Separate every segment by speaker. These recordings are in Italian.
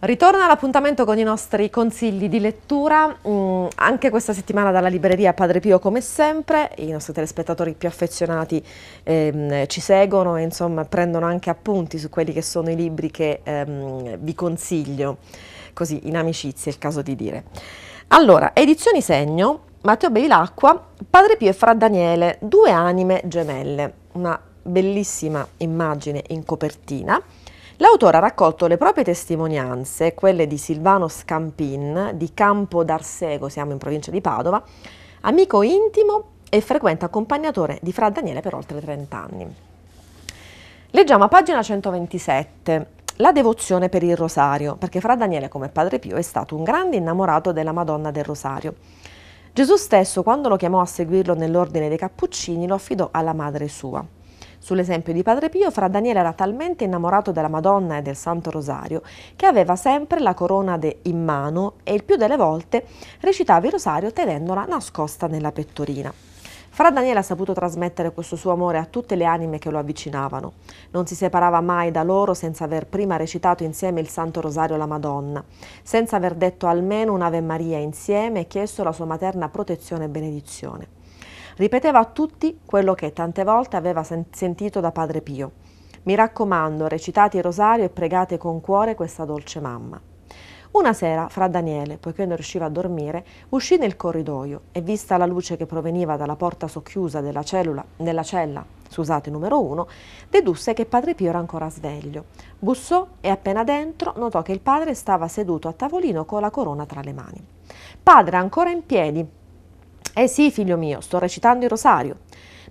Speaker 1: Ritorna all'appuntamento con i nostri consigli di lettura, mm, anche questa settimana dalla libreria Padre Pio come sempre, i nostri telespettatori più affezionati ehm, ci seguono e insomma prendono anche appunti su quelli che sono i libri che ehm, vi consiglio, così in amicizia è il caso di dire. Allora, Edizioni Segno, Matteo Bevilacqua, Padre Pio e Fra Daniele, due anime gemelle, una bellissima immagine in copertina L'autore ha raccolto le proprie testimonianze, quelle di Silvano Scampin, di Campo d'Arsego, siamo in provincia di Padova, amico intimo e frequente accompagnatore di Fra Daniele per oltre 30 anni. Leggiamo a pagina 127 la devozione per il rosario, perché Fra Daniele come Padre Pio è stato un grande innamorato della Madonna del Rosario. Gesù stesso, quando lo chiamò a seguirlo nell'ordine dei Cappuccini, lo affidò alla madre sua. Sull'esempio di Padre Pio, Fra Daniele era talmente innamorato della Madonna e del Santo Rosario che aveva sempre la corona de in mano e il più delle volte recitava il rosario tenendola nascosta nella pettorina. Fra Daniele ha saputo trasmettere questo suo amore a tutte le anime che lo avvicinavano. Non si separava mai da loro senza aver prima recitato insieme il Santo Rosario alla Madonna, senza aver detto almeno un'Ave Maria insieme e chiesto la sua materna protezione e benedizione. Ripeteva a tutti quello che tante volte aveva sen sentito da padre Pio. Mi raccomando, recitate il rosario e pregate con cuore questa dolce mamma. Una sera, fra Daniele, poiché non riusciva a dormire, uscì nel corridoio e, vista la luce che proveniva dalla porta socchiusa della, cellula, della cella, scusate, numero 1, dedusse che padre Pio era ancora sveglio. Bussò e appena dentro notò che il padre stava seduto a tavolino con la corona tra le mani. Padre ancora in piedi, eh sì, figlio mio, sto recitando il rosario.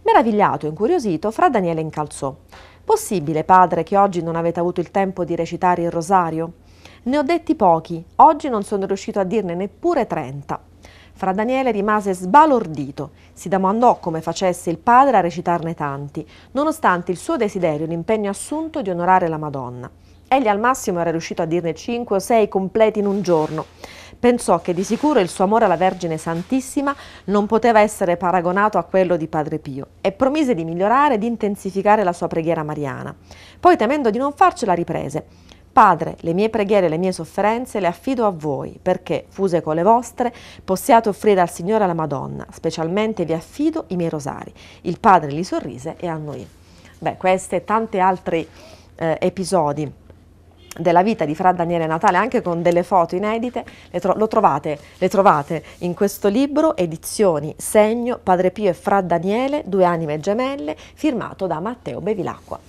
Speaker 1: Meravigliato e incuriosito, fra Daniele incalzò. Possibile, padre, che oggi non avete avuto il tempo di recitare il rosario? Ne ho detti pochi, oggi non sono riuscito a dirne neppure trenta. Fra Daniele rimase sbalordito, si domandò come facesse il padre a recitarne tanti, nonostante il suo desiderio e l'impegno assunto di onorare la Madonna. Egli al massimo era riuscito a dirne cinque o sei completi in un giorno. Pensò che di sicuro il suo amore alla Vergine Santissima non poteva essere paragonato a quello di Padre Pio e promise di migliorare e di intensificare la sua preghiera mariana. Poi, temendo di non farcela, riprese. Padre, le mie preghiere e le mie sofferenze le affido a voi, perché, fuse con le vostre, possiate offrire al Signore e alla Madonna, specialmente vi affido i miei rosari. Il Padre gli sorrise e annuì. Beh, queste e tanti altri eh, episodi della vita di Fra Daniele Natale anche con delle foto inedite, le, tro trovate, le trovate in questo libro Edizioni Segno Padre Pio e Fra Daniele, due anime gemelle, firmato da Matteo Bevilacqua.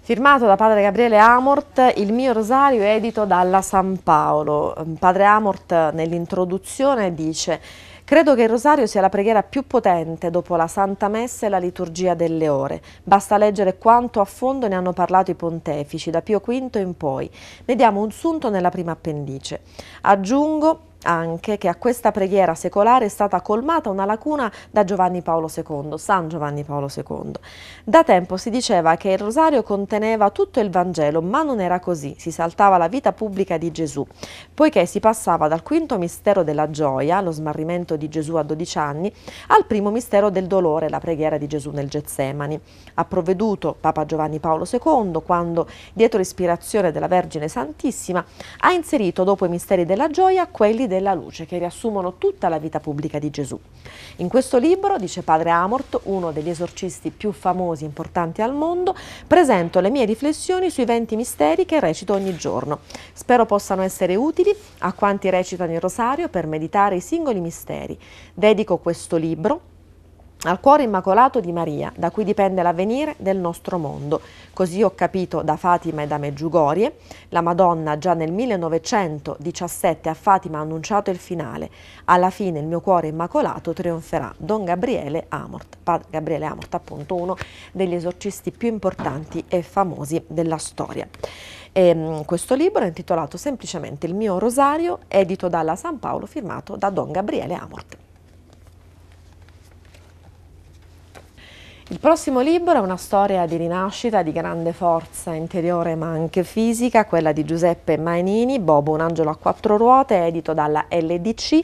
Speaker 1: Firmato da padre Gabriele Amort, il mio rosario è edito dalla San Paolo. Padre Amort nell'introduzione dice Credo che il rosario sia la preghiera più potente dopo la Santa Messa e la liturgia delle ore. Basta leggere quanto a fondo ne hanno parlato i pontefici, da Pio V in poi. Vediamo un sunto nella prima appendice. Aggiungo anche che a questa preghiera secolare è stata colmata una lacuna da Giovanni Paolo II, San Giovanni Paolo II. Da tempo si diceva che il rosario conteneva tutto il Vangelo, ma non era così, si saltava la vita pubblica di Gesù, poiché si passava dal quinto mistero della gioia, lo smarrimento di Gesù a 12 anni, al primo mistero del dolore, la preghiera di Gesù nel Getsemani. Ha provveduto Papa Giovanni Paolo II quando, dietro ispirazione della Vergine Santissima, ha inserito dopo i misteri della gioia quelli della luce che riassumono tutta la vita pubblica di Gesù. In questo libro, dice padre Amort, uno degli esorcisti più famosi e importanti al mondo, presento le mie riflessioni sui 20 misteri che recito ogni giorno. Spero possano essere utili a quanti recitano il rosario per meditare i singoli misteri. Dedico questo libro al cuore immacolato di Maria, da cui dipende l'avvenire del nostro mondo. Così ho capito da Fatima e da Meggiugorie. La Madonna già nel 1917 a Fatima ha annunciato il finale. Alla fine il mio cuore immacolato trionferà. Don Gabriele Amort, Padre Gabriele Amort appunto uno degli esorcisti più importanti e famosi della storia. E ehm, questo libro è intitolato semplicemente Il mio rosario, edito dalla San Paolo, firmato da Don Gabriele Amort. Il prossimo libro è una storia di rinascita di grande forza interiore ma anche fisica, quella di Giuseppe Mainini, Bobo un angelo a quattro ruote, edito dalla LDC,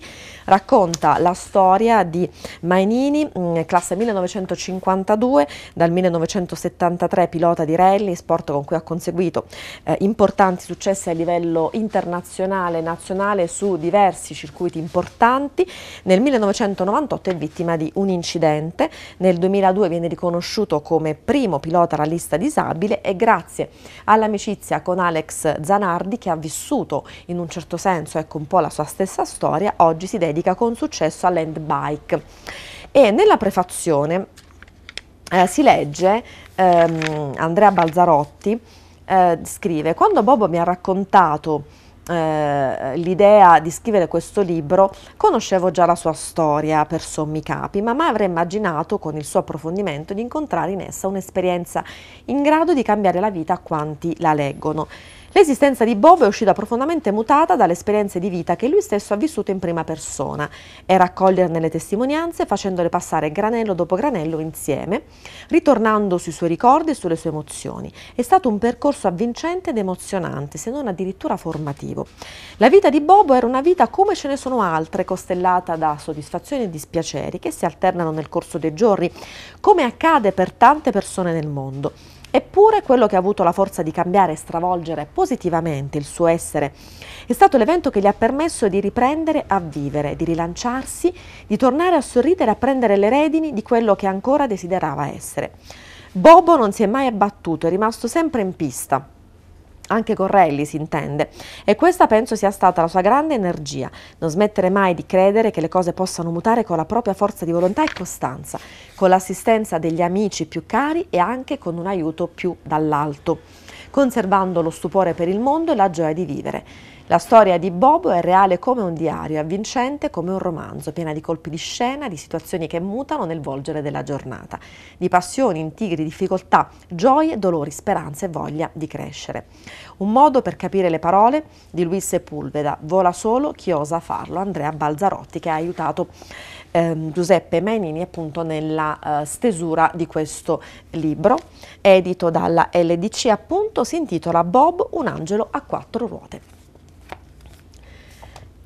Speaker 1: racconta la storia di Mainini, mm, classe 1952, dal 1973 pilota di rally, sport con cui ha conseguito eh, importanti successi a livello internazionale e nazionale su diversi circuiti importanti. Nel 1998 è vittima di un incidente, nel 2002 viene riconosciuto come primo pilota rallista disabile e grazie all'amicizia con Alex Zanardi che ha vissuto in un certo senso ecco un po' la sua stessa storia, oggi si dedica con successo bike. E nella prefazione eh, si legge ehm, Andrea Balzarotti eh, scrive quando Bobo mi ha raccontato eh, l'idea di scrivere questo libro, conoscevo già la sua storia per sommi capi, ma mai avrei immaginato con il suo approfondimento di incontrare in essa un'esperienza in grado di cambiare la vita a quanti la leggono. L'esistenza di Bob è uscita profondamente mutata dalle esperienze di vita che lui stesso ha vissuto in prima persona e raccoglierne le testimonianze facendole passare granello dopo granello insieme, ritornando sui suoi ricordi e sulle sue emozioni. È stato un percorso avvincente ed emozionante, se non addirittura formativo. La vita di Bob era una vita come ce ne sono altre, costellata da soddisfazioni e dispiaceri che si alternano nel corso dei giorni, come accade per tante persone nel mondo. Eppure quello che ha avuto la forza di cambiare e stravolgere positivamente il suo essere è stato l'evento che gli ha permesso di riprendere a vivere, di rilanciarsi, di tornare a sorridere e a prendere le redini di quello che ancora desiderava essere. Bobo non si è mai abbattuto, è rimasto sempre in pista anche con Rally si intende, e questa penso sia stata la sua grande energia, non smettere mai di credere che le cose possano mutare con la propria forza di volontà e costanza, con l'assistenza degli amici più cari e anche con un aiuto più dall'alto, conservando lo stupore per il mondo e la gioia di vivere. La storia di Bob è reale come un diario, avvincente come un romanzo, piena di colpi di scena, di situazioni che mutano nel volgere della giornata, di passioni, intigri, difficoltà, gioie, dolori, speranze e voglia di crescere. Un modo per capire le parole di Luis Sepulveda, vola solo chi osa farlo, Andrea Balzarotti che ha aiutato eh, Giuseppe Menini appunto nella eh, stesura di questo libro, edito dalla LDC appunto, si intitola Bob, un angelo a quattro ruote.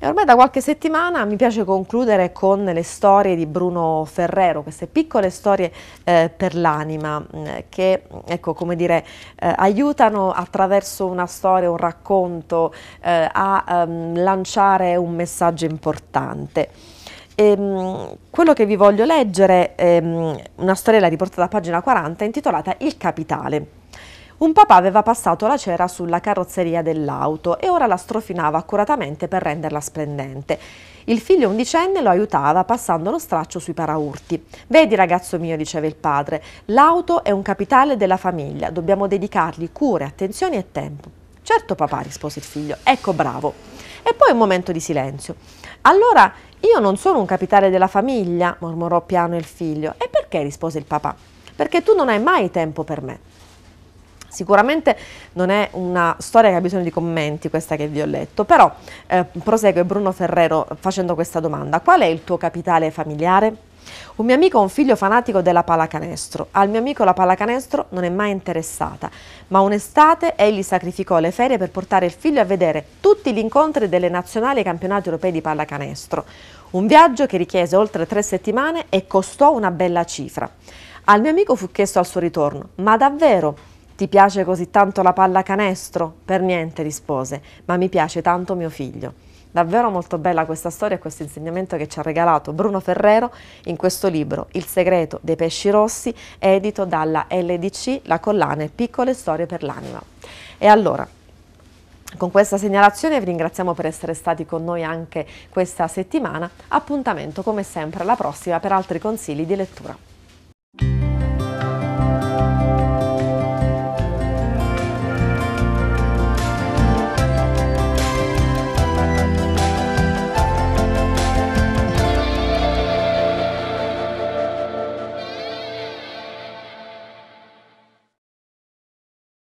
Speaker 1: E ormai da qualche settimana mi piace concludere con le storie di Bruno Ferrero, queste piccole storie eh, per l'anima mm, che, mm, ecco, come dire, eh, aiutano attraverso una storia, un racconto eh, a ehm, lanciare un messaggio importante. E, ehm, quello che vi voglio leggere è ehm, mh, una storiella riportata a pagina 40 intitolata Il Capitale. Un papà aveva passato la cera sulla carrozzeria dell'auto e ora la strofinava accuratamente per renderla splendente. Il figlio undicenne lo aiutava passando lo straccio sui paraurti. Vedi ragazzo mio, diceva il padre, l'auto è un capitale della famiglia, dobbiamo dedicargli cure, attenzioni e tempo. Certo papà, rispose il figlio, ecco bravo. E poi un momento di silenzio. Allora io non sono un capitale della famiglia, mormorò piano il figlio. E perché? rispose il papà. Perché tu non hai mai tempo per me. Sicuramente non è una storia che ha bisogno di commenti questa che vi ho letto, però eh, prosegue Bruno Ferrero facendo questa domanda. Qual è il tuo capitale familiare? Un mio amico ha un figlio fanatico della pallacanestro. Al mio amico la pallacanestro non è mai interessata, ma un'estate egli sacrificò le ferie per portare il figlio a vedere tutti gli incontri delle nazionali e campionati europei di pallacanestro. Un viaggio che richiese oltre tre settimane e costò una bella cifra. Al mio amico fu chiesto al suo ritorno, ma davvero ti piace così tanto la pallacanestro? Per niente, rispose, ma mi piace tanto mio figlio. Davvero molto bella questa storia e questo insegnamento che ci ha regalato Bruno Ferrero in questo libro Il segreto dei pesci rossi, edito dalla LDC, la collana Piccole storie per l'anima. E allora, con questa segnalazione vi ringraziamo per essere stati con noi anche questa settimana. Appuntamento come sempre alla prossima per altri consigli di lettura.